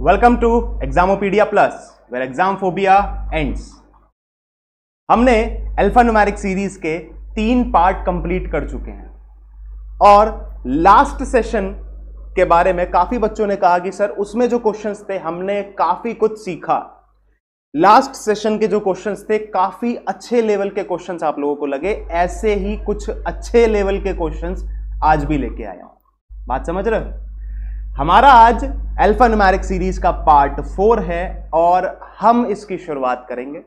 welcome to Examopedia plus where exam phobia ends हमने alphanumeric series के तीन part complete कर चुके हैं और लास्ट सेशन के बारे में काफी बच्चों ने कहा कि सर उसमें जो क्वेश्चंस थे हमने काफी कुछ सीखा लास्ट सेशन के जो क्वेश्चंस थे काफी अच्छे लेवल के क्वेश्चंस आप लोगों को लगे ऐसे ही कुछ अच्छे लेवल के क्वेश्चंस आज भी लेके आया हूं बात समझ रहे हो हमारा आज अल्फा न्यूमेरिक सीरीज का पार्ट फोर है और हम इसकी शुरुआत करेंगे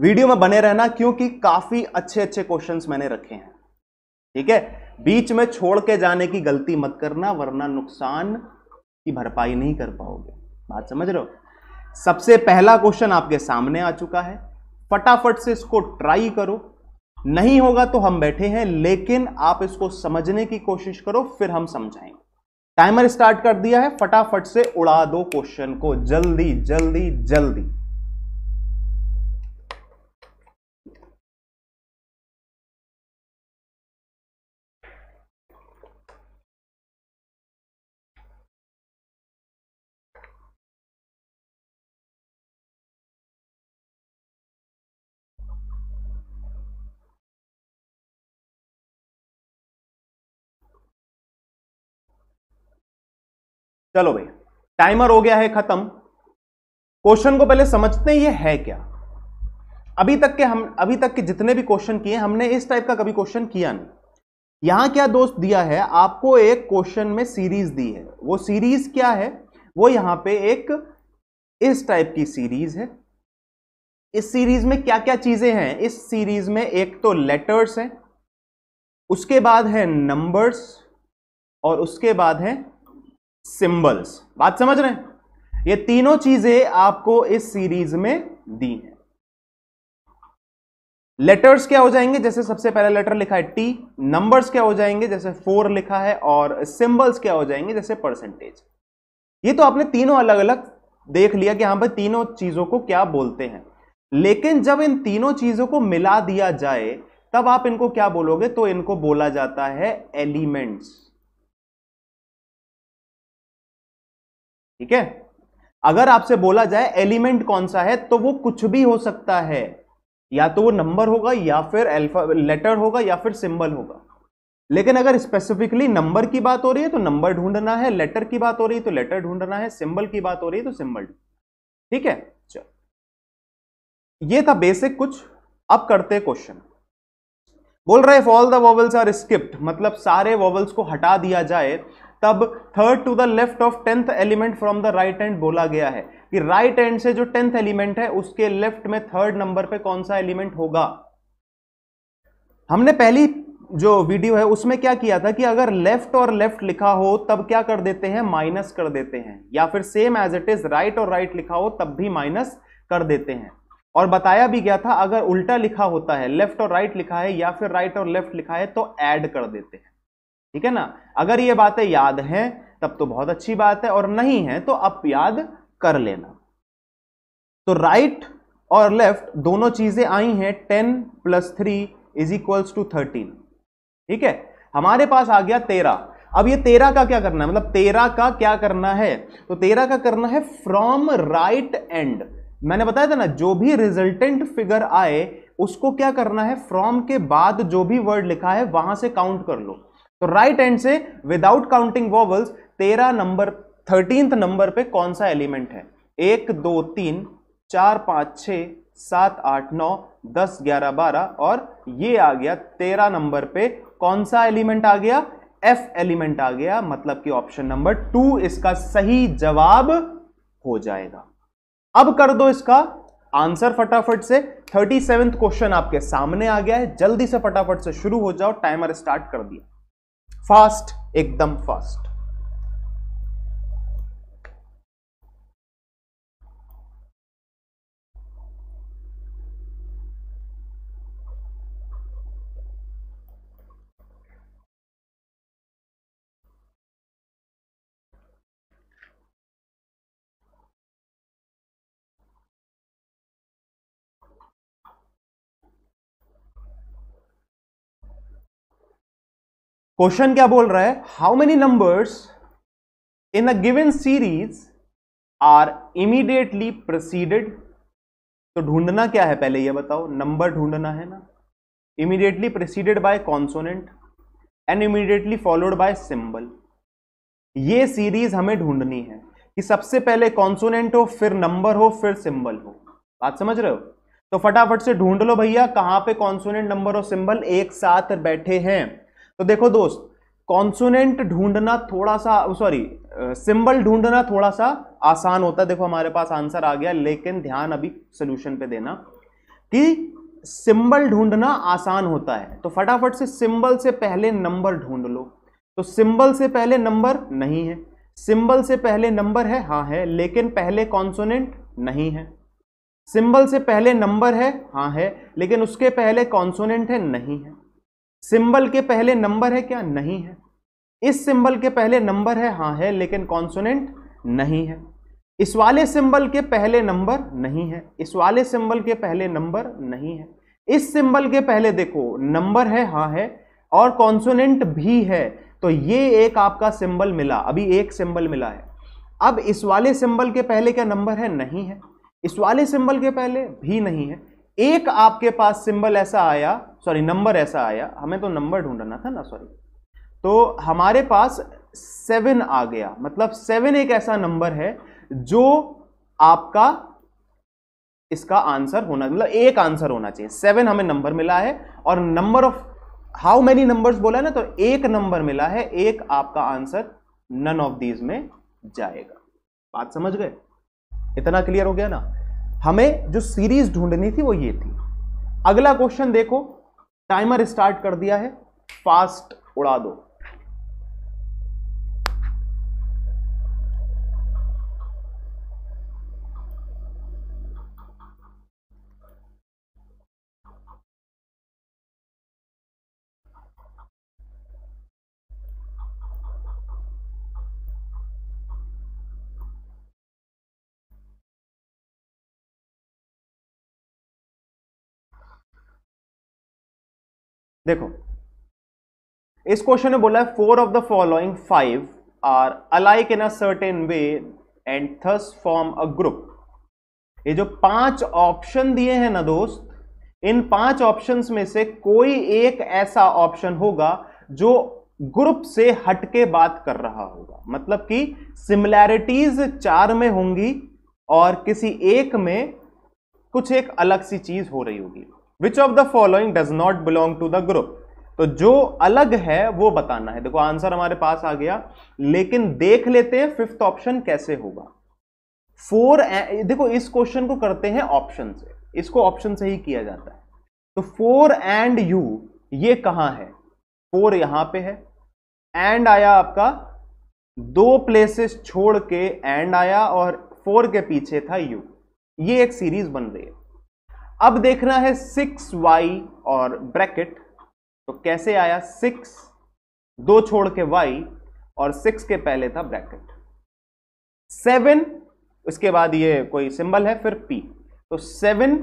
वीडियो में बने रहना क्योंकि काफी अच्छे अच्छे क्वेश्चंस मैंने रखे हैं ठीक है बीच में छोड़ के जाने की गलती मत करना वरना नुकसान की भरपाई नहीं कर पाओगे बात समझ रहे हो सबसे पहला क्वेश्चन आपके सामने आ चुका है फटाफट से इसको ट्राई करो नहीं होगा तो हम बैठे हैं लेकिन आप इसको समझने की कोशिश करो फिर हम समझाएंगे टाइमर स्टार्ट कर दिया है फटाफट से उड़ा दो क्वेश्चन को जल्दी जल्दी जल्दी चलो भाई टाइमर हो गया है खत्म क्वेश्चन को पहले समझते हैं ये है क्या अभी तक के हम अभी तक के जितने भी क्वेश्चन किए हमने इस टाइप का कभी क्वेश्चन किया नहीं यहां क्या दोस्त दिया है आपको एक क्वेश्चन में सीरीज दी है वो सीरीज क्या है वो यहां पे एक इस टाइप की सीरीज है इस सीरीज में क्या क्या चीजें हैं इस सीरीज में एक तो लेटर्स हैं उसके बाद है नंबर्स और उसके बाद है सिंबल्स बात समझ रहे हैं ये तीनों चीजें आपको इस सीरीज में दी हैं लेटर्स क्या हो जाएंगे जैसे सबसे पहला लेटर लिखा है टी नंबर्स क्या हो जाएंगे जैसे फोर लिखा है और सिंबल्स क्या हो जाएंगे जैसे परसेंटेज ये तो आपने तीनों अलग अलग देख लिया कि हाँ भाई तीनों चीजों को क्या बोलते हैं लेकिन जब इन तीनों चीजों को मिला दिया जाए तब आप इनको क्या बोलोगे तो इनको बोला जाता है एलिमेंट्स ठीक है अगर आपसे बोला जाए एलिमेंट कौन सा है तो वो कुछ भी हो सकता है या तो वो नंबर होगा या फिर अल्फा लेटर होगा या फिर सिंबल होगा लेकिन अगर स्पेसिफिकली नंबर की बात हो रही है तो नंबर ढूंढना है लेटर की बात हो रही है तो लेटर ढूंढना है सिंबल की बात हो रही है तो सिंबल ठीक है चलो ये था बेसिक कुछ अब करते क्वेश्चन बोल रहे if all the vowels are skipped मतलब सारे वॉवल्स को हटा दिया जाए तब third to the left of tenth element from the right end बोला गया है कि राइट right एंड से जो टेंथ एलिमेंट है उसके लेफ्ट में थर्ड नंबर पे कौन सा एलिमेंट होगा हमने पहली जो वीडियो है उसमें क्या किया था कि अगर लेफ्ट और लेफ्ट लिखा हो तब क्या कर देते हैं माइनस कर देते हैं या फिर same as it is right और राइट right लिखा हो तब भी माइनस कर देते हैं और बताया भी गया था अगर उल्टा लिखा होता है लेफ्ट और राइट right लिखा है या फिर राइट right और लेफ्ट लिखा है तो एड कर देते हैं ठीक है ना अगर ये बातें याद हैं तब तो बहुत अच्छी बात है और नहीं है तो अब याद कर लेना तो राइट और लेफ्ट दोनों चीजें आई हैं ten plus three is equals to thirteen ठीक है हमारे पास आ गया तेरह अब ये तेरह का क्या करना है मतलब तेरह का क्या करना है तो तेरह का करना है फ्रॉम राइट एंड मैंने बताया था ना जो भी रिजल्टेंट फिगर आए उसको क्या करना है फ्रॉम के बाद जो भी वर्ड लिखा है वहां से काउंट कर लो तो राइट right एंड से विदाउट काउंटिंग वॉवल्स तेरह नंबर थर्टींथ नंबर पे कौन सा एलिमेंट है एक दो तीन चार पाँच छ सात आठ नौ दस ग्यारह बारह और ये आ गया तेरह नंबर पे कौन सा एलिमेंट आ गया एफ एलिमेंट आ गया मतलब कि ऑप्शन नंबर टू इसका सही जवाब हो जाएगा अब कर दो इसका आंसर फटाफट से थर्टी सेवेंथ क्वेश्चन आपके सामने आ गया है जल्दी से फटाफट से शुरू हो जाओ टाइमर स्टार्ट कर दिया फास्ट एकदम फास्ट क्वेश्चन क्या बोल रहा है how many numbers in a given series are immediately proceeded तो ढूंढना क्या है पहले ये बताओ नंबर ढूंढना है ना immediately proceeded by consonant and immediately followed by symbol ये सीरीज हमें ढूंढनी है कि सबसे पहले कॉन्सोनेंट हो फिर नंबर हो फिर सिंबल हो बात समझ रहे हो तो फटाफट से ढूंढ लो भैया कहां पे कॉन्सोनेंट नंबर और सिंबल एक साथ बैठे हैं तो देखो दोस्त कॉन्सोनेंट ढूंढना थोड़ा सा सॉरी सिंबल ढूंढना थोड़ा सा आसान होता है देखो हमारे पास आंसर आ गया लेकिन ध्यान अभी सोल्यूशन पे देना कि सिंबल ढूंढना आसान होता है तो फटाफट से सिंबल से पहले नंबर ढूंढ लो तो सिंबल से पहले नंबर नहीं है सिंबल से पहले नंबर है हाँ है लेकिन पहले कॉन्सोनेंट नहीं है सिंबल से पहले नंबर है हाँ है लेकिन उसके पहले कॉन्सोनेंट है नहीं है सिंबल के पहले नंबर है क्या नहीं है इस सिंबल के पहले नंबर है हाँ है लेकिन कॉन्सोनेंट नहीं है इस वाले सिंबल के पहले नंबर नहीं है इस वाले सिंबल के पहले नंबर नहीं है इस सिंबल के पहले देखो नंबर है हाँ है और कॉन्सोनेंट भी है तो ये एक आपका सिंबल मिला अभी एक सिंबल मिला है अब इस वाले सिंबल के पहले क्या नंबर है नहीं है इस वाले सिंबल के पहले भी नहीं है एक आपके पास सिंबल ऐसा आया सॉरी नंबर ऐसा आया हमें तो नंबर ढूंढना था ना सॉरी तो हमारे पास सेवन आ गया मतलब सेवन एक ऐसा नंबर है जो आपका इसका आंसर होना मतलब एक आंसर होना चाहिए सेवन हमें नंबर मिला है और number of how many numbers बोला ना तो एक नंबर मिला है एक आपका आंसर नन ऑफ दीज में जाएगा बात समझ गए इतना क्लियर हो गया ना हमें जो सीरीज ढूंढनी थी वो ये थी अगला क्वेश्चन देखो टाइमर स्टार्ट कर दिया है फास्ट उड़ा दो देखो इस क्वेश्चन में बोला है four of the following five are alike in a certain way and thus form a group ये जो पांच ऑप्शन दिए हैं ना दोस्त इन पांच ऑप्शंस में से कोई एक ऐसा ऑप्शन होगा जो ग्रुप से हटके बात कर रहा होगा मतलब कि सिमिलैरिटीज चार में होंगी और किसी एक में कुछ एक अलग सी चीज हो रही होगी which of the following does not belong to the group तो जो अलग है वो बताना है देखो आंसर हमारे पास आ गया लेकिन देख लेते हैं फिफ्थ ऑप्शन कैसे होगा फोर देखो इस क्वेश्चन को करते हैं ऑप्शन से इसको ऑप्शन से ही किया जाता है तो फोर एंड यू ये कहां है फोर यहां पे है एंड आया आपका दो प्लेसेस छोड़ के एंड आया और फोर के पीछे था यू ये एक सीरीज बन रही है अब देखना है सिक्स वाई और ब्रैकेट तो कैसे आया सिक्स दो छोड़ के वाई और सिक्स के पहले था ब्रैकेट सेवन उसके बाद ये कोई सिंबल है फिर पी तो सेवन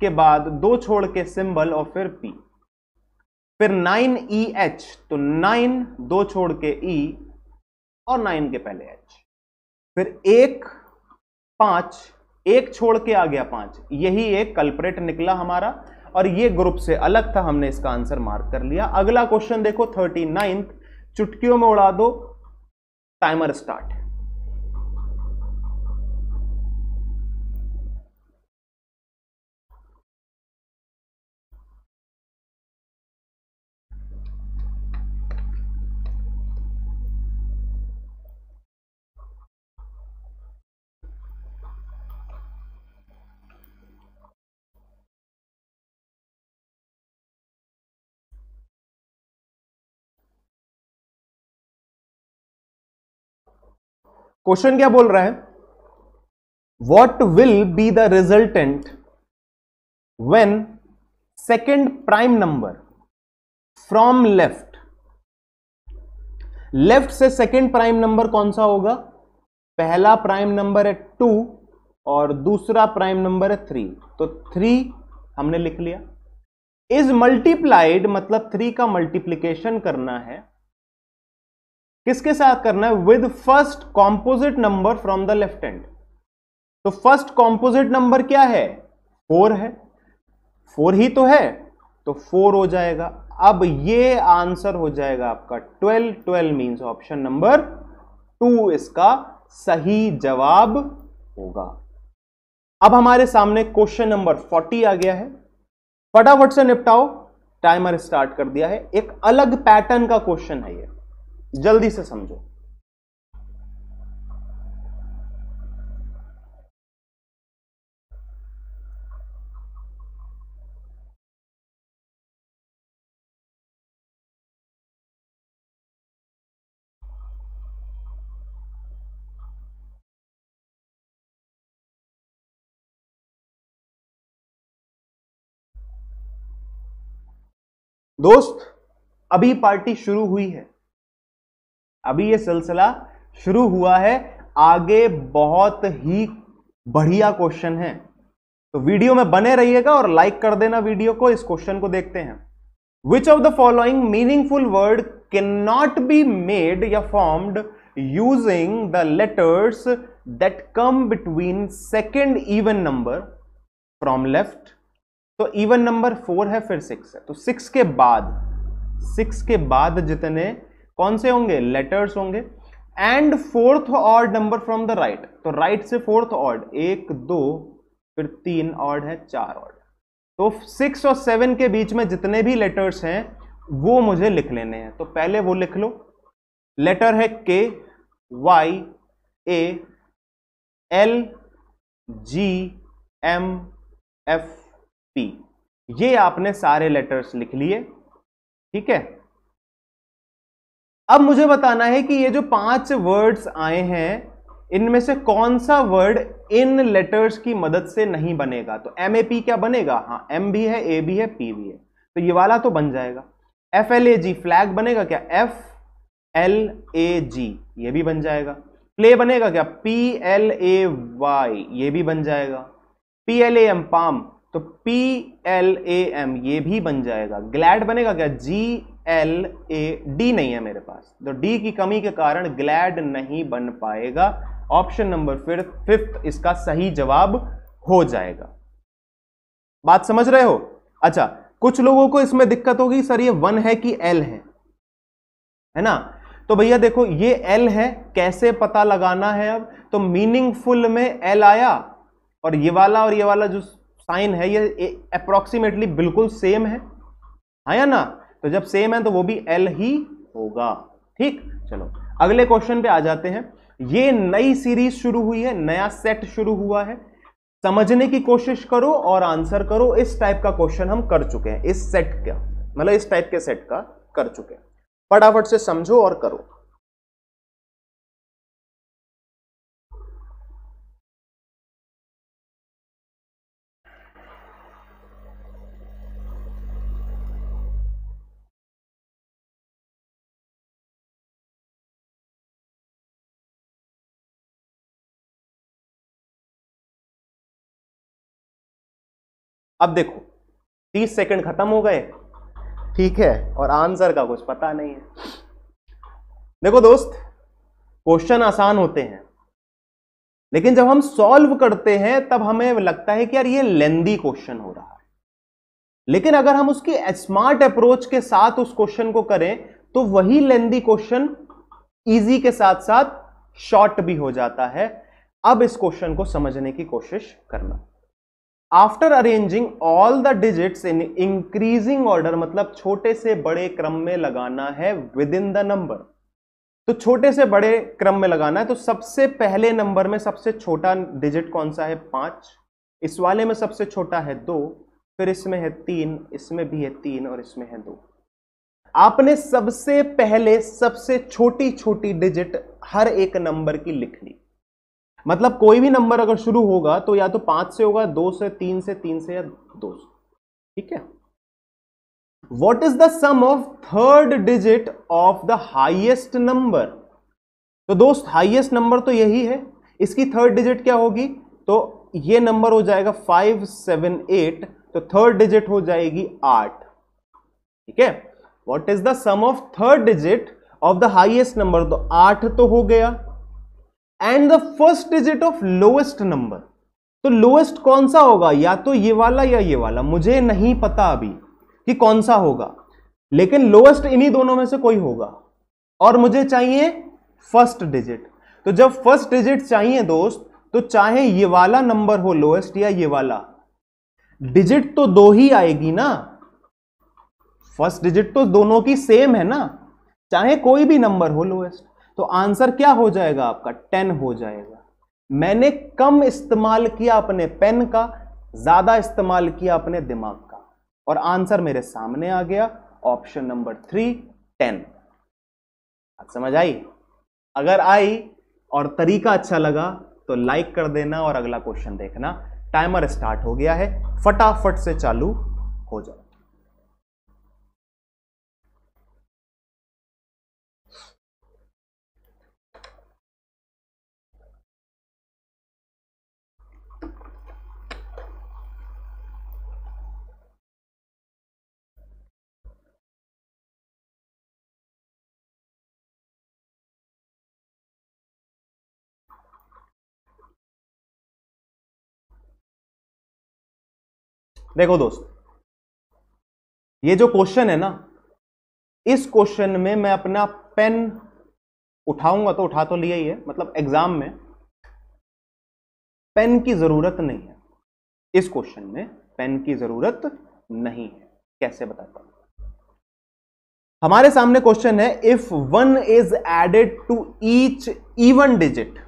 के बाद दो छोड़ के सिंबल और फिर पी फिर नाइन ई एच तो नाइन दो छोड़ के ई e, और नाइन के पहले एच फिर एक पांच एक छोड़ के आ गया पांच यही एक कल्परेट निकला हमारा और ये ग्रुप से अलग था हमने इसका आंसर मार्क कर लिया अगला क्वेश्चन देखो थर्टी नाइन्थ चुटकियों में उड़ा दो टाइमर स्टार्ट क्वेश्चन क्या बोल रहा है what will be the resultant when second prime number from left left से सेकेंड प्राइम नंबर कौन सा होगा पहला प्राइम नंबर है टू और दूसरा प्राइम नंबर है थ्री तो थ्री हमने लिख लिया इज मल्टीप्लाइड मतलब थ्री का मल्टीप्लीकेशन करना है किसके साथ करना है with first composite number from the left end तो फर्स्ट कॉम्पोजिट नंबर क्या है फोर है फोर ही तो है तो फोर हो जाएगा अब ये आंसर हो जाएगा आपका twelve twelve means option number two इसका सही जवाब होगा अब हमारे सामने क्वेश्चन नंबर फोर्टी आ गया है फटाफट से निपटाओ टाइमर स्टार्ट कर दिया है एक अलग पैटर्न का क्वेश्चन है यह जल्दी से समझो दोस्त अभी पार्टी शुरू हुई है अभी ये सिलसिला शुरू हुआ है आगे बहुत ही बढ़िया क्वेश्चन है तो वीडियो में बने रहिएगा और लाइक कर देना वीडियो को इस क्वेश्चन को देखते हैं which of the following meaningful word can not be made या formed using the letters that come between second even number from left तो इवन नंबर फोर है फिर सिक्स है तो सिक्स के बाद सिक्स के बाद जितने कौन से होंगे लेटर्स होंगे and fourth odd number from the right तो राइट right से फोर्थ ऑर्ड एक दो फिर तीन ऑर्ड है चार ऑर्ड तो सिक्स और सेवन के बीच में जितने भी लेटर्स हैं वो मुझे लिख लेने हैं तो पहले वो लिख लो लेटर है K Y A L G M F P ये आपने सारे लेटर्स लिख लिए ठीक है अब मुझे बताना है कि ये जो पांच वर्ड्स आए हैं इनमें से कौन सा वर्ड इन लेटर्स की मदद से नहीं बनेगा तो एम ए पी क्या बनेगा हाँ एम भी है ए भी है पी भी है तो ये वाला तो बन जाएगा F L A G flag बनेगा क्या एफ एल ए जी ये भी बन जाएगा प्ले बनेगा क्या पी एल ए वाई ये भी बन जाएगा P L A M palm तो पी एल ए एम ये भी बन जाएगा ग्लैड बनेगा क्या जी एल ए डी नहीं है मेरे पास तो डी की कमी के कारण ग्लैड नहीं बन पाएगा ऑप्शन नंबर फिर फिफ्थ इसका सही जवाब हो जाएगा बात समझ रहे हो अच्छा कुछ लोगों को इसमें दिक्कत होगी सर ये वन है कि एल है है ना तो भैया देखो ये एल है कैसे पता लगाना है अब तो मीनिंगफुल में एल आया और ये वाला और ये वाला जो साइन है ये अप्रोक्सीमेटली बिल्कुल सेम है या ना तो जब सेम है तो वो भी एल ही होगा ठीक चलो अगले क्वेश्चन पे आ जाते हैं ये नई सीरीज शुरू हुई है नया सेट शुरू हुआ है समझने की कोशिश करो और आंसर करो इस टाइप का क्वेश्चन हम कर चुके हैं इस सेट का मतलब इस टाइप के सेट का कर चुके हैं फटाफट से समझो और करो अब देखो तीस सेकंड खत्म हो गए ठीक है और आंसर का कुछ पता नहीं है देखो दोस्त क्वेश्चन आसान होते हैं लेकिन जब हम सॉल्व करते हैं तब हमें लगता है कि यार ये लेंदी क्वेश्चन हो रहा है लेकिन अगर हम उसकी स्मार्ट अप्रोच के साथ उस क्वेश्चन को करें तो वही लेंदी क्वेश्चन इजी के साथ साथ शॉर्ट भी हो जाता है अब इस क्वेश्चन को समझने की कोशिश करना after arranging all the digits in increasing order मतलब छोटे से बड़े क्रम में लगाना है विद इन द नंबर तो छोटे से बड़े क्रम में लगाना है तो सबसे पहले नंबर में सबसे छोटा डिजिट कौन सा है पांच इस वाले में सबसे छोटा है दो फिर इसमें है तीन इसमें भी है तीन और इसमें है दो आपने सबसे पहले सबसे छोटी छोटी डिजिट हर एक नंबर की लिख ली मतलब कोई भी नंबर अगर शुरू होगा तो या तो पांच से होगा दो से तीन से तीन से या दो से ठीक है what is the sum of third digit of the highest number तो दोस्त हाइएस्ट नंबर तो यही है इसकी थर्ड डिजिट क्या होगी तो ये नंबर हो जाएगा फाइव सेवन एट तो थर्ड डिजिट हो जाएगी आठ ठीक है what is the sum of third digit of the highest number तो आठ तो हो गया and the first digit of lowest number तो लोएस्ट कौन सा होगा या तो ये वाला या ये वाला मुझे नहीं पता अभी कि कौन सा होगा लेकिन लोएस्ट इन्हीं दोनों में से कोई होगा और मुझे चाहिए फर्स्ट डिजिट तो जब फर्स्ट डिजिट चाहिए दोस्त तो चाहे ये वाला नंबर हो लोएस्ट या ये वाला डिजिट तो दो ही आएगी ना फर्स्ट डिजिट तो दोनों की सेम है ना चाहे कोई भी नंबर हो लोएस्ट तो आंसर क्या हो जाएगा आपका टेन हो जाएगा मैंने कम इस्तेमाल किया अपने पेन का ज्यादा इस्तेमाल किया अपने दिमाग का और आंसर मेरे सामने आ गया ऑप्शन नंबर थ्री टेन बात समझ आई अगर आई और तरीका अच्छा लगा तो लाइक कर देना और अगला क्वेश्चन देखना टाइमर स्टार्ट हो गया है फटाफट से चालू हो जाओ देखो दोस्त ये जो क्वेश्चन है ना इस क्वेश्चन में मैं अपना पेन उठाऊंगा तो उठा तो लिया ही है मतलब एग्जाम में पेन की जरूरत नहीं है इस क्वेश्चन में पेन की जरूरत नहीं है कैसे बताता हूं हमारे सामने क्वेश्चन है if one is added to each even digit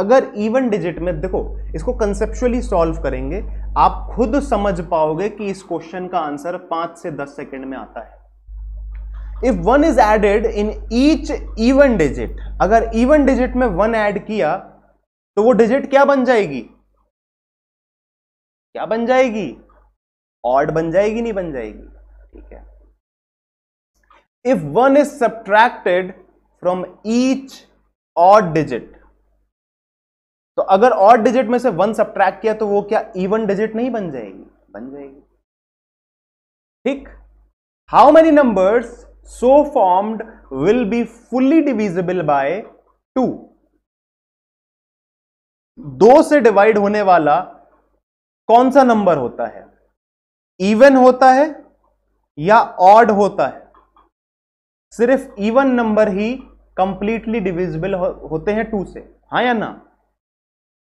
अगर इवन डिजिट में देखो इसको कंसेप्चुअली सॉल्व करेंगे आप खुद समझ पाओगे कि इस क्वेश्चन का आंसर पांच से दस सेकेंड में आता है if one is added in each even digit अगर इवन डिजिट में वन एड किया तो वो डिजिट क्या बन जाएगी क्या बन जाएगी ऑड बन जाएगी नहीं बन जाएगी ठीक है if one is subtracted from each odd digit तो अगर और डिजिट में से वन सब्ट्रैक्ट किया तो वो क्या इवन डिजिट नहीं बन जाएगी बन जाएगी ठीक how many numbers so formed will be fully divisible by two दो से डिवाइड होने वाला कौन सा नंबर होता है इवन होता है या ऑड होता है सिर्फ इवन नंबर ही कंप्लीटली डिविजिबल हो, होते हैं टू से हा या ना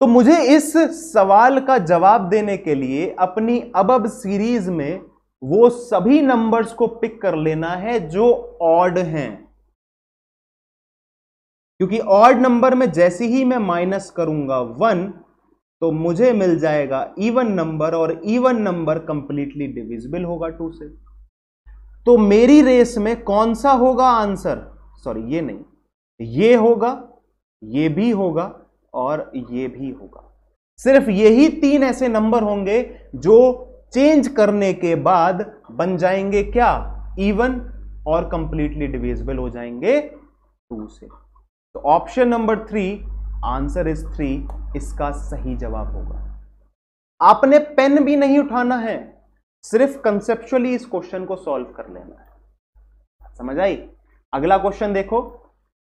तो मुझे इस सवाल का जवाब देने के लिए अपनी अबब सीरीज में वो सभी नंबर्स को पिक कर लेना है जो ऑड हैं क्योंकि ऑड नंबर में जैसे ही मैं माइनस करूंगा वन तो मुझे मिल जाएगा इवन नंबर और इवन नंबर कंप्लीटली डिविजिबल होगा टू से तो मेरी रेस में कौन सा होगा आंसर सॉरी ये नहीं ये होगा ये भी होगा और ये भी होगा सिर्फ यही तीन ऐसे नंबर होंगे जो चेंज करने के बाद बन जाएंगे क्या इवन और कंप्लीटली डिविजिबल हो जाएंगे टू से तो option number three answer is three इसका सही जवाब होगा आपने पेन भी नहीं उठाना है सिर्फ कंसेप्चुअली इस क्वेश्चन को सॉल्व कर लेना है समझ आई अगला क्वेश्चन देखो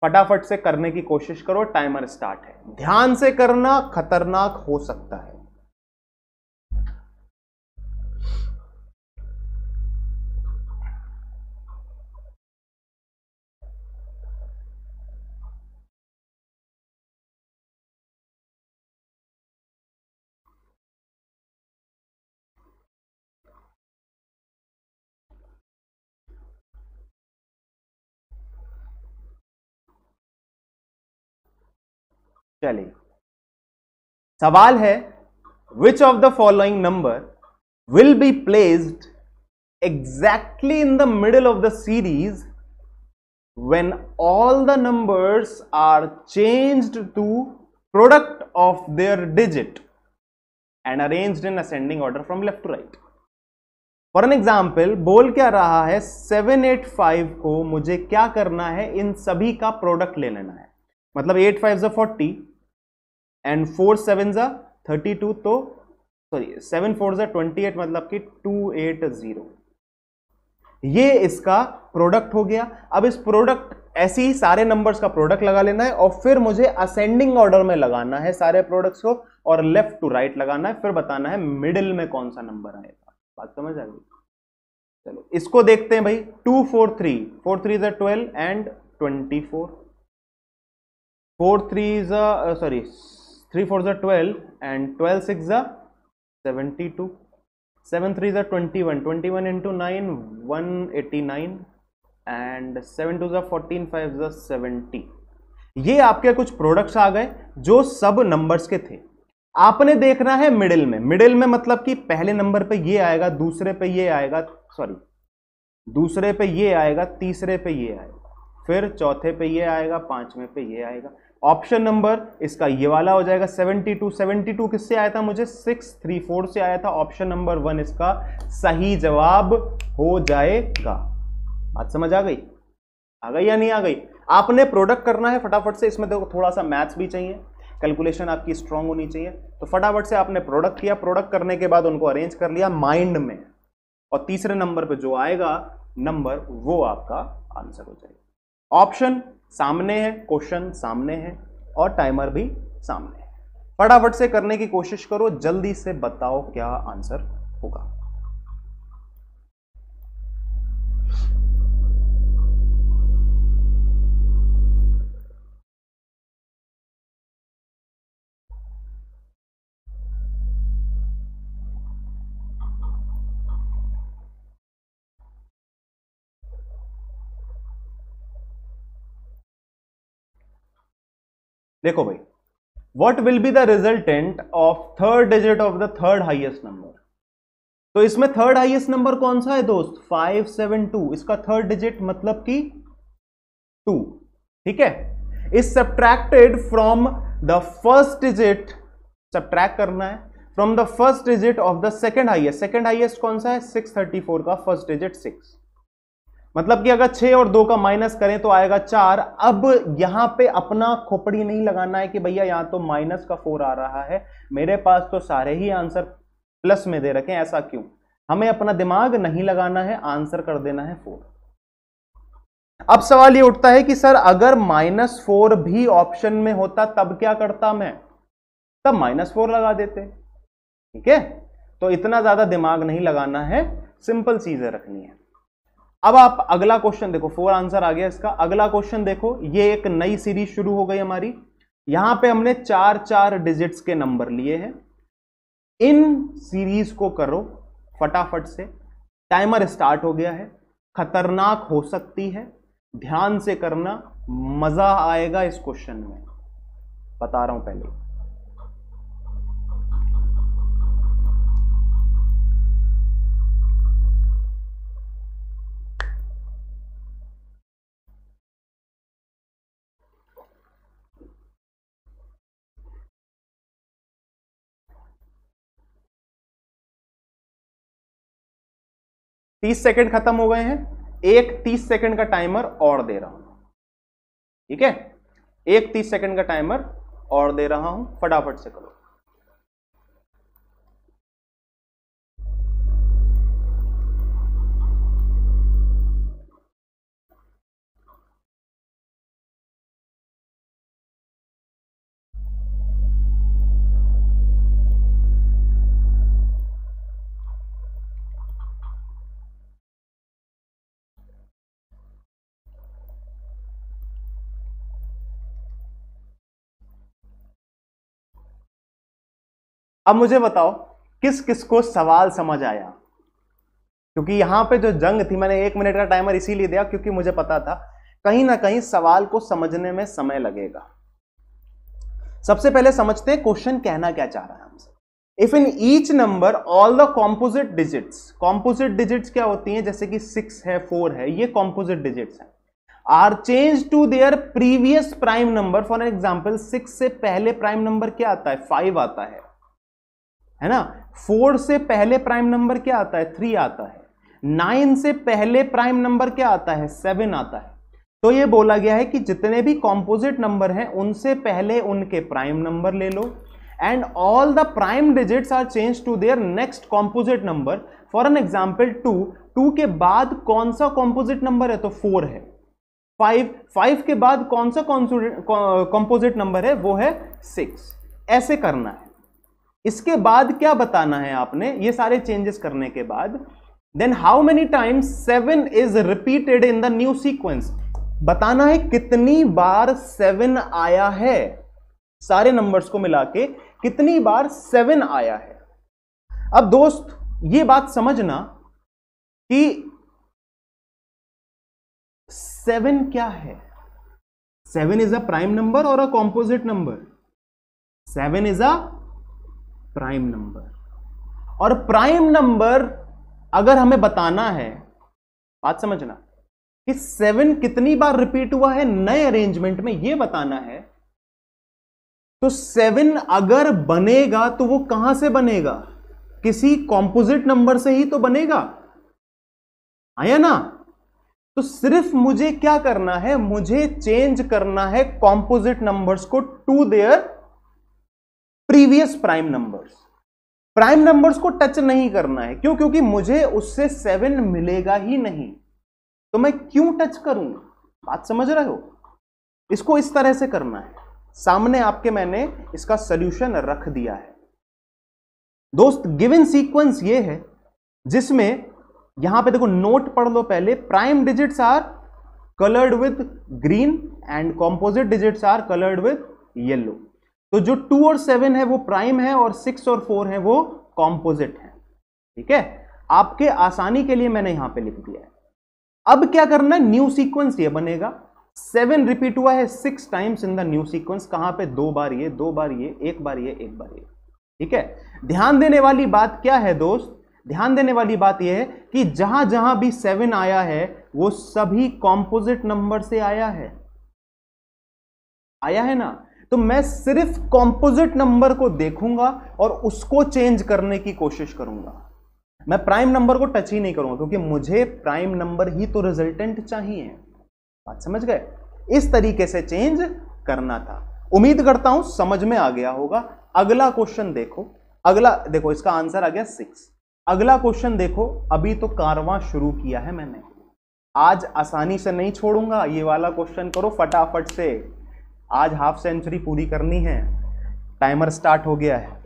फटाफट से करने की कोशिश करो टाइमर स्टार्ट है ध्यान से करना खतरनाक हो सकता है चलिए सवाल है which of the following number will be placed exactly in the middle of the series when all the numbers are change to product of their digit and arrange in ascending order from left to right for an example बोल क्या रहा है seven eight five को मुझे क्या करना है इन सभी का प्रोडक्ट ले लेना है मतलब एट फाइव जो फोर्टी एंड फोर सेवन ज़ा थर्टी टू तो सॉरी सेवन फोर ज़ा ट्वेंटी एट मतलब कि टू एट ज़ीरो ये इसका प्रोडक्ट हो गया अब इस प्रोडक्ट ऐसे ही सारे नंबर्स का प्रोडक्ट लगा लेना है और फिर मुझे असेंडिंग ऑर्डर में लगाना है सारे प्रोडक्ट्स को और लेफ्ट टू राइट लगाना है फिर बताना है मिडिल में कौन सा नंबर आएगा बात समझ आ गई चलो इसको देखते हैं भाई two four three four three is twelve and twenty four four three is sorry three four ज़ा ट्वेल्व एंड ट्वेल्व सिक्स ज़ा सेवेंटी टू सेवन थ्री ज़ा twenty one twenty one into nine one eighty nine and seven two ज़ा fourteen five ज़ा seventy ये आपके कुछ products आ गए जो सब नंबर्स के थे आपने देखना है मिडिल में मिडिल में मतलब कि पहले नंबर पे ये आएगा दूसरे पे ये आएगा सॉरी दूसरे पे ये आएगा तीसरे पे ये आएगा फिर चौथे पे ये आएगा पांचवें पे ये आएगा ऑप्शन नंबर इसका ये वाला हो जाएगा 72 72 किससे आया था मुझे 634 से आया था ऑप्शन नंबर वन इसका सही जवाब हो जाएगा बात समझ आ गई आ गई या नहीं आ गई आपने प्रोडक्ट करना है फटाफट से इसमें देखो थोड़ा सा मैथ्स भी चाहिए कैलकुलेशन आपकी स्ट्रांग होनी चाहिए तो फटाफट से आपने प्रोडक्ट किया प्रोडक्ट करने के बाद उनको अरेंज कर लिया माइंड में और तीसरे नंबर पर जो आएगा नंबर वो आपका आंसर हो जाएगा ऑप्शन सामने है क्वेश्चन सामने है और टाइमर भी सामने है फटाफट से करने की कोशिश करो जल्दी से बताओ क्या आंसर होगा देखो भाई what will be the resultant of third digit of the third highest number तो इसमें थर्ड हाइएस्ट नंबर कौन सा है दोस्त फाइव सेवन टू इसका थर्ड डिजिट मतलब कि टू ठीक है is subtracted from the first digit subtract करना है from the first digit of the second highest second highest कौन सा है सिक्स थर्टी फोर का फर्स्ट डिजिट सिक्स मतलब कि अगर छह और दो का माइनस करें तो आएगा चार अब यहां पे अपना खोपड़ी नहीं लगाना है कि भैया यहां तो माइनस का फोर आ रहा है मेरे पास तो सारे ही आंसर प्लस में दे रखे ऐसा क्यों हमें अपना दिमाग नहीं लगाना है आंसर कर देना है फोर अब सवाल ये उठता है कि सर अगर माइनस फोर भी ऑप्शन में होता तब क्या करता मैं तब माइनस फोर लगा देते ठीक है तो इतना ज्यादा दिमाग नहीं लगाना है सिंपल चीजें रखनी है अब आप अगला क्वेश्चन देखो फोर आंसर आ गया इसका अगला क्वेश्चन देखो ये एक नई सीरीज शुरू हो गई हमारी यहां पे हमने चार चार डिजिट्स के नंबर लिए हैं इन सीरीज को करो फटाफट से टाइमर स्टार्ट हो गया है खतरनाक हो सकती है ध्यान से करना मजा आएगा इस क्वेश्चन में बता रहा हूं पहले तीस सेकेंड खत्म हो गए हैं एक तीस सेकेंड का टाइमर और दे रहा हूं ठीक है एक तीस सेकेंड का टाइमर और दे रहा हूं फटाफट से करो अब मुझे बताओ किस किस को सवाल समझ आया क्योंकि यहां पे जो जंग थी मैंने एक मिनट का टाइमर इसीलिए दिया क्योंकि मुझे पता था कहीं ना कहीं सवाल को समझने में समय लगेगा सबसे पहले समझते हैं क्वेश्चन कहना क्या चाह रहा है हमसे if in each number all the composite digits composite digits क्या होती हैं जैसे कि सिक्स है फोर है ये कॉम्पोजिट डिजिट्स हैं are change to their previous prime number for an example six से पहले प्राइम नंबर क्या आता है फाइव आता है है ना फोर से पहले प्राइम नंबर क्या आता है थ्री आता है नाइन से पहले प्राइम नंबर क्या आता है सेवन आता है तो ये बोला गया है कि जितने भी कॉम्पोजिट नंबर हैं उनसे पहले उनके प्राइम नंबर ले लो and all the prime digits are change to their next composite number for an example two two के बाद कौन सा कॉम्पोजिट नंबर है तो फोर है फाइव फाइव के बाद कौन सा कॉम्पोजिट नंबर है वो है सिक्स ऐसे करना है इसके बाद क्या बताना है आपने ये सारे चेंजेस करने के बाद then how many times seven is repeated in the new sequence बताना है कितनी बार सेवन आया है सारे नंबर्स को मिला के कितनी बार सेवन आया है अब दोस्त ये बात समझना कि सेवन क्या है seven is a prime number और a composite number seven is a prime number और प्राइम नंबर अगर हमें बताना है बात समझना कि सेवन कितनी बार रिपीट हुआ है नए अरेंजमेंट में यह बताना है तो सेवन अगर बनेगा तो वो कहां से बनेगा किसी कॉम्पोजिट नंबर से ही तो बनेगा आया ना तो सिर्फ मुझे क्या करना है मुझे चेंज करना है कॉम्पोजिट नंबर्स को to their previous prime numbers prime numbers को टच नहीं करना है क्यों क्योंकि मुझे उससे सेवन मिलेगा ही नहीं तो मैं क्यों टच करूंगा बात समझ रहे हो इसको इस तरह से करना है सामने आपके मैंने इसका सोल्यूशन रख दिया है दोस्त गिवन सीक्वेंस ये है जिसमें यहां पे देखो नोट पढ़ लो पहले prime digits are coloured with green and composite digits are coloured with yellow तो जो टू और सेवन है वो प्राइम है और सिक्स और फोर है वो कॉम्पोजिट है ठीक है आपके आसानी के लिए मैंने यहां पे लिख दिया है अब क्या करना है न्यू सीक्वेंस ये बनेगा सेवन रिपीट हुआ है six times in the new sequence कहां पे दो बार ये दो बार ये एक बार ये एक बार ये ठीक है ध्यान देने वाली बात क्या है दोस्त ध्यान देने वाली बात यह है कि जहां जहां भी सेवन आया है वो सभी कॉम्पोजिट नंबर से आया है आया है ना तो मैं सिर्फ कॉम्पोजिट नंबर को देखूंगा और उसको चेंज करने की कोशिश करूंगा मैं प्राइम नंबर को टच ही नहीं करूंगा क्योंकि मुझे प्राइम नंबर ही तो रिजल्टेंट चाहिए बात समझ गए इस तरीके से चेंज करना था उम्मीद करता हूं समझ में आ गया होगा अगला क्वेश्चन देखो अगला देखो इसका आंसर आ गया सिक्स अगला क्वेश्चन देखो अभी तो कारवां शुरू किया है मैंने आज आसानी से नहीं छोड़ूंगा ये वाला क्वेश्चन करो फटाफट से आज हाफ सेंचुरी पूरी करनी है टाइमर स्टार्ट हो गया है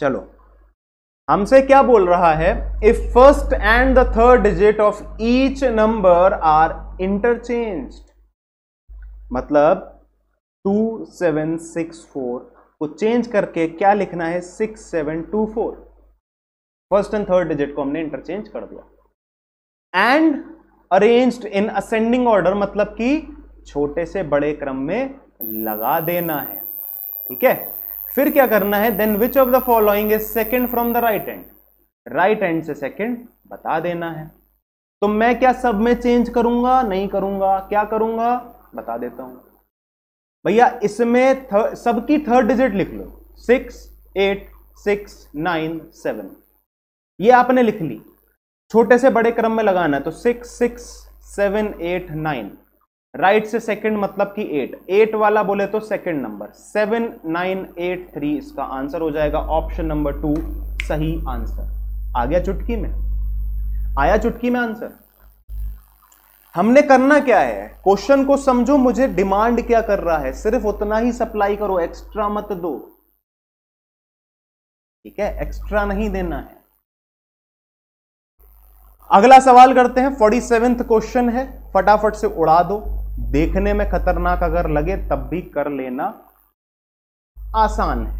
चलो हमसे क्या बोल रहा है if first and the third digit of each number are interchange मतलब टू सेवन सिक्स फोर को चेंज करके क्या लिखना है six seven two four first and third digit को हमने इंटरचेंज कर दिया and arranged in ascending order मतलब कि छोटे से बड़े क्रम में लगा देना है ठीक है फिर क्या करना है then which of the following is second from the right end right end से सेकेंड बता देना है तो मैं क्या सब में चेंज करूंगा नहीं करूंगा क्या करूंगा बता देता हूं भैया इसमें थर, सबकी थर्ड डिजिट लिख लो six eight six nine seven ये आपने लिख ली छोटे से बड़े क्रम में लगाना है तो six six seven eight nine right से सेकंड मतलब कि एट एट वाला बोले तो second number seven nine eight three इसका आंसर हो जाएगा ऑप्शन नंबर टू सही आंसर आ गया चुटकी में आया चुटकी में आंसर हमने करना क्या है क्वेश्चन को समझो मुझे डिमांड क्या कर रहा है सिर्फ उतना ही सप्लाई करो एक्स्ट्रा मत दो ठीक है एक्स्ट्रा नहीं देना है अगला सवाल करते हैं फोर्टी सेवेंथ क्वेश्चन है फटाफट से उड़ा दो देखने में खतरनाक अगर लगे तब भी कर लेना आसान है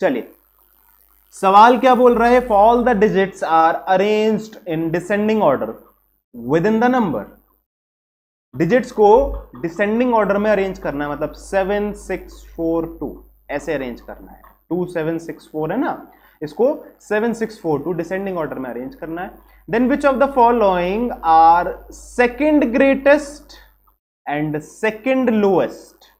चलिए सवाल क्या बोल रहा है fall the digits are arranged in descending order within the number digits को डिसेंडिंग ऑर्डर में अरेंज करना है मतलब सेवन सिक्स फोर टू ऐसे अरेंज करना है टू सेवन सिक्स फोर है ना इसको seven six four two descending order में अरेंज करना है then which of the following are second greatest and second lowest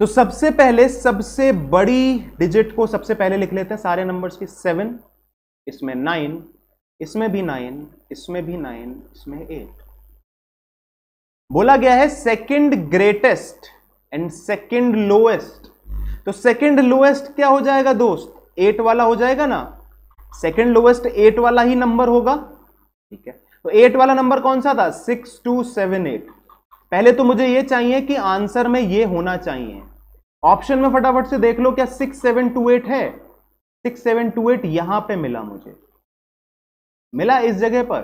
तो सबसे पहले सबसे बड़ी डिजिट को सबसे पहले लिख लेते हैं सारे नंबर्स की सेवन इसमें नाइन इसमें भी नाइन इसमें भी नाइन इसमें एट बोला गया है second greatest and second lowest तो सेकंड लोएस्ट क्या हो जाएगा दोस्त एट वाला हो जाएगा ना सेकंड लोएस्ट एट वाला ही नंबर होगा ठीक है तो एट वाला नंबर कौन सा था सिक्स टू सेवन एट पहले तो मुझे ये चाहिए कि आंसर में ये होना चाहिए ऑप्शन में फटाफट से देख लो क्या सिक्स सेवन टू एट है सिक्स सेवन टू एट यहां पे मिला मुझे मिला इस जगह पर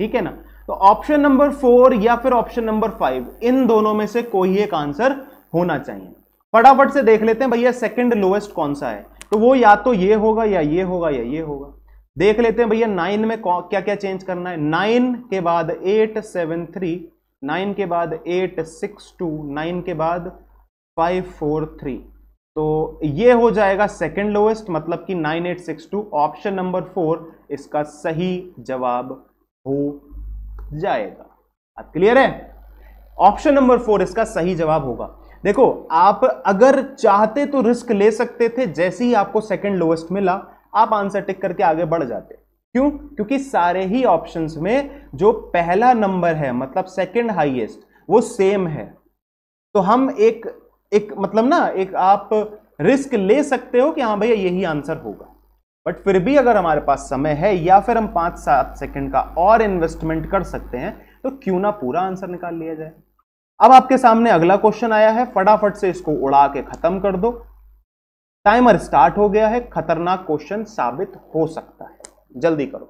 ठीक है ना तो ऑप्शन नंबर फोर या फिर ऑप्शन नंबर फाइव इन दोनों में से कोई एक आंसर होना चाहिए फटाफट से देख लेते हैं भैया सेकंड लोएस्ट कौन सा है तो वो या तो ये होगा या ये होगा या ये होगा देख लेते हैं भैया नाइन में क्या क्या चेंज करना है नाइन के बाद एट सेवन थ्री नाइन के बाद एट सिक्स टू नाइन के बाद फाइव फोर थ्री तो ये हो जाएगा सेकेंड लोएस्ट मतलब कि nine eight six two option number four इसका सही जवाब हो जाएगा अब क्लियर है ऑप्शन नंबर फोर इसका सही जवाब होगा देखो आप अगर चाहते तो रिस्क ले सकते थे जैसे ही आपको सेकंड लोएस्ट मिला आप आंसर टिक करके आगे बढ़ जाते क्यों क्योंकि सारे ही ऑप्शंस में जो पहला नंबर है मतलब सेकंड हाईएस्ट वो सेम है तो हम एक एक मतलब ना एक आप रिस्क ले सकते हो कि हाँ भैया यही आंसर होगा बट फिर भी अगर हमारे पास समय है या फिर हम पाँच सात सेकंड का और इन्वेस्टमेंट कर सकते हैं तो क्यों ना पूरा आंसर निकाल लिया जाए अब आपके सामने अगला क्वेश्चन आया है फटाफट से इसको उड़ा के खत्म कर दो टाइमर स्टार्ट हो गया है खतरनाक क्वेश्चन साबित हो सकता है जल्दी करो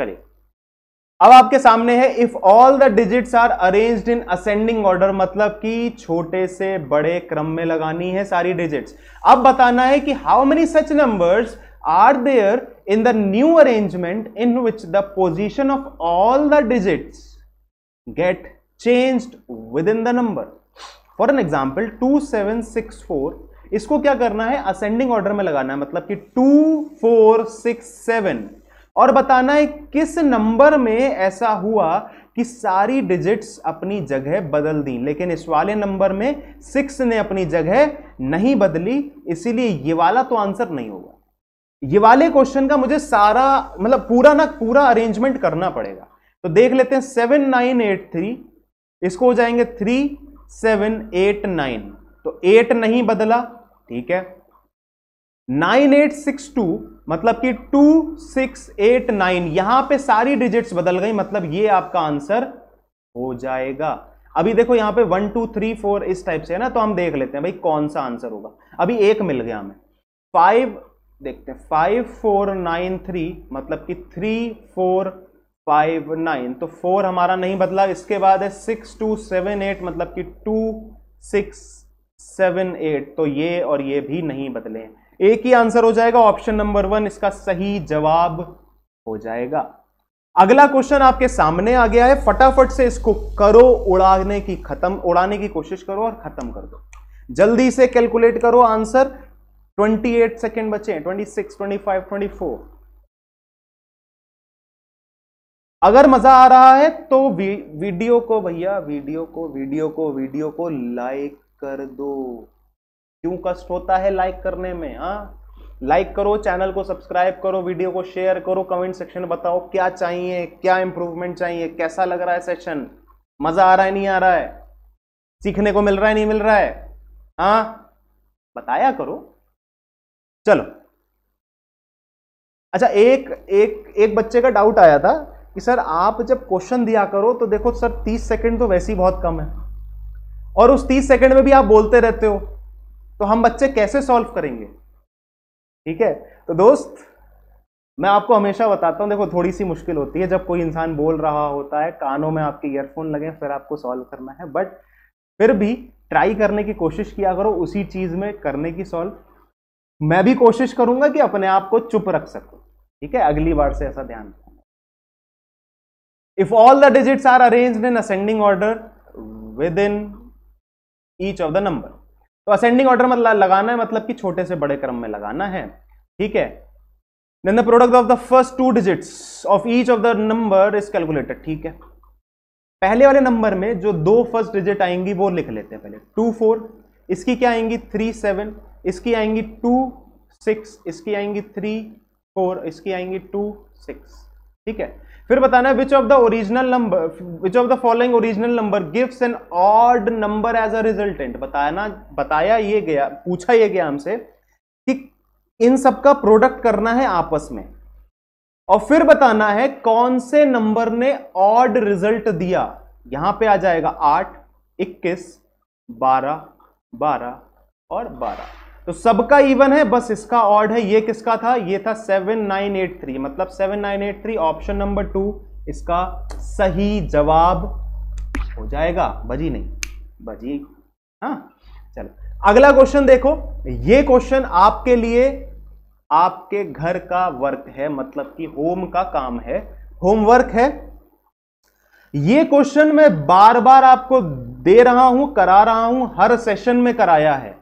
चलिए अब आपके सामने है if all the digits are arranged in ascending order मतलब कि छोटे से बड़े क्रम में लगानी है सारी डिजिट्स अब बताना है कि how many such numbers are there in the new arrangement in which the position of all the digits get changed within the number for an example two seven six four इसको क्या करना है ascending order में लगाना है मतलब कि to four six seven और बताना है किस नंबर में ऐसा हुआ कि सारी डिजिट्स अपनी जगह बदल दी लेकिन इस वाले नंबर में सिक्स ने अपनी जगह नहीं बदली इसीलिए ये वाला तो आंसर नहीं होगा ये वाले क्वेश्चन का मुझे सारा मतलब पूरा ना पूरा अरेंजमेंट करना पड़ेगा तो देख लेते हैं सेवन नाइन एट थ्री इसको हो जाएंगे थ्री सेवन एट नाइन तो एट नहीं बदला ठीक है नाइन एट सिक्स टू मतलब कि टू सिक्स एट नाइन यहां पे सारी डिजिट्स बदल गई मतलब ये आपका आंसर हो जाएगा अभी देखो यहां पे वन टू थ्री फोर इस टाइप से है ना तो हम देख लेते हैं भाई कौन सा आंसर होगा अभी एक मिल गया हमें फाइव देखते हैं फाइव फोर नाइन थ्री मतलब कि थ्री फोर फाइव नाइन तो फोर हमारा नहीं बदला इसके बाद है सिक्स टू सेवन एट मतलब कि टू सिक्स सेवन एट तो ये और ये भी नहीं बदले हैं एक ही आंसर हो जाएगा ऑप्शन नंबर वन इसका सही जवाब हो जाएगा अगला क्वेश्चन आपके सामने आ गया है फटाफट से इसको करो उड़ाने की खत्म उड़ाने की कोशिश करो और खत्म कर दो जल्दी से कैलकुलेट करो आंसर 28 सेकंड बचे हैं 26 25 24 अगर मजा आ रहा है तो वी, वीडियो को भैया वीडियो को वीडियो को वीडियो को लाइक कर दो क्यों कष्ट होता है लाइक करने में हाँ लाइक करो चैनल को सब्सक्राइब करो वीडियो को शेयर करो कमेंट सेक्शन में बताओ क्या चाहिए क्या इंप्रूवमेंट चाहिए कैसा लग रहा है सेशन मज़ा आ रहा है नहीं आ रहा है सीखने को मिल रहा है नहीं मिल रहा है हाँ बताया करो चलो अच्छा एक एक एक बच्चे का डाउट आया था कि सर आप जब क्वेश्चन दिया करो तो देखो सर 30 सेकंड तो वैसे ही बहुत कम है और उस 30 सेकंड में भी आप बोलते रहते हो तो हम बच्चे कैसे सॉल्व करेंगे ठीक है तो दोस्त मैं आपको हमेशा बताता हूँ देखो थोड़ी सी मुश्किल होती है जब कोई इंसान बोल रहा होता है कानों में आपके ईयरफोन लगे फिर आपको सॉल्व करना है बट फिर भी ट्राई करने की कोशिश किया करो उसी चीज़ में करने की सॉल्व मैं भी कोशिश करूंगा कि अपने आप को चुप रख सकूं ठीक है अगली बार से ऐसा ध्यान if all the digits are arranged in ascending order within each of the number तो असेंडिंग ऑर्डर मतलब लगाना है मतलब कि छोटे से बड़े क्रम में लगाना है ठीक है then the product of the first two digits of each of the number is calculated ठीक है पहले वाले नंबर में जो दो फर्स्ट डिजिट आएंगी वो लिख लेते हैं पहले टू फोर इसकी क्या आएंगी थ्री सेवन इसकी आएंगी टू सिक्स इसकी आएंगी थ्री फोर इसकी आएंगी टू सिक्स ठीक है फिर बताना है which of the original number which of the following original number gives an odd number as a resultant बताना बताया ये गया पूछा ये गया हमसे कि इन सब का प्रोडक्ट करना है आपस में और फिर बताना है कौन से नंबर ने ऑड रिजल्ट दिया यहां पे आ जाएगा आठ इक्कीस बारह बारह और बारह तो सबका इवन है बस इसका ऑड है ये किसका था ये था 7983 मतलब 7983 ऑप्शन नंबर टू इसका सही जवाब हो जाएगा बजी नहीं बजी हाँ चलो अगला क्वेश्चन देखो ये क्वेश्चन आपके लिए आपके घर का वर्क है मतलब कि होम का काम है होमवर्क है ये क्वेश्चन मैं बार बार आपको दे रहा हूं करा रहा हूं हर सेशन में कराया है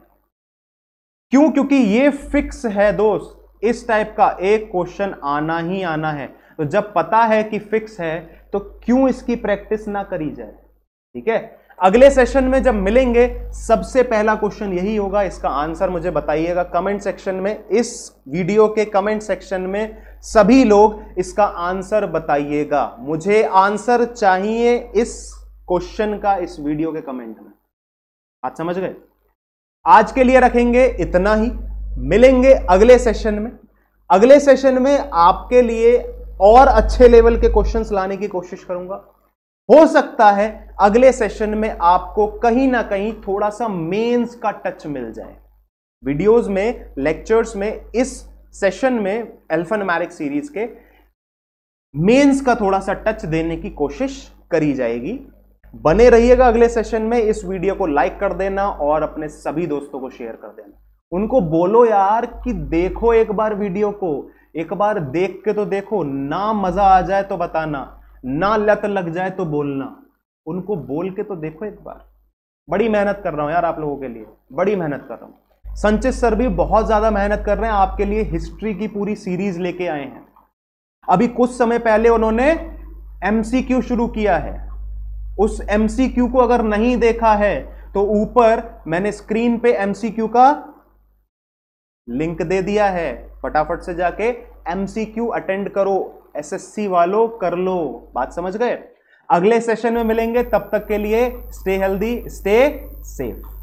क्यों क्योंकि ये फिक्स है दोस्त इस टाइप का एक क्वेश्चन आना ही आना है तो जब पता है कि फिक्स है तो क्यों इसकी प्रैक्टिस ना करी जाए ठीक है अगले सेशन में जब मिलेंगे सबसे पहला क्वेश्चन यही होगा इसका आंसर मुझे बताइएगा कमेंट सेक्शन में इस वीडियो के कमेंट सेक्शन में सभी लोग इसका आंसर बताइएगा मुझे आंसर चाहिए इस क्वेश्चन का इस वीडियो के कमेंट में आप समझ गए आज के लिए रखेंगे इतना ही मिलेंगे अगले सेशन में अगले सेशन में आपके लिए और अच्छे लेवल के क्वेश्चंस लाने की कोशिश करूंगा हो सकता है अगले सेशन में आपको कहीं ना कहीं थोड़ा सा मेंस का टच मिल जाए वीडियोस में लेक्चर्स में इस सेशन में मैरिक सीरीज के मेंस का थोड़ा सा टच देने की कोशिश करी जाएगी बने रहिएगा अगले सेशन में इस वीडियो को लाइक कर देना और अपने सभी दोस्तों को शेयर कर देना उनको बोलो यार कि देखो एक बार वीडियो को एक बार देख के तो देखो ना मजा आ जाए तो बताना ना लत लग जाए तो बोलना उनको बोल के तो देखो एक बार बड़ी मेहनत कर रहा हूं यार आप लोगों के लिए बड़ी मेहनत कर रहा हूं संचित सर भी बहुत ज्यादा मेहनत कर रहे हैं आपके लिए हिस्ट्री की पूरी सीरीज लेके आए हैं अभी कुछ समय पहले उन्होंने एमसीक्यू शुरू किया है उस एम को अगर नहीं देखा है तो ऊपर मैंने स्क्रीन पे एम का लिंक दे दिया है फटाफट से जाके एम अटेंड करो एसएससी वालों कर लो बात समझ गए अगले सेशन में मिलेंगे तब तक के लिए स्टे हेल्दी स्टे सेफ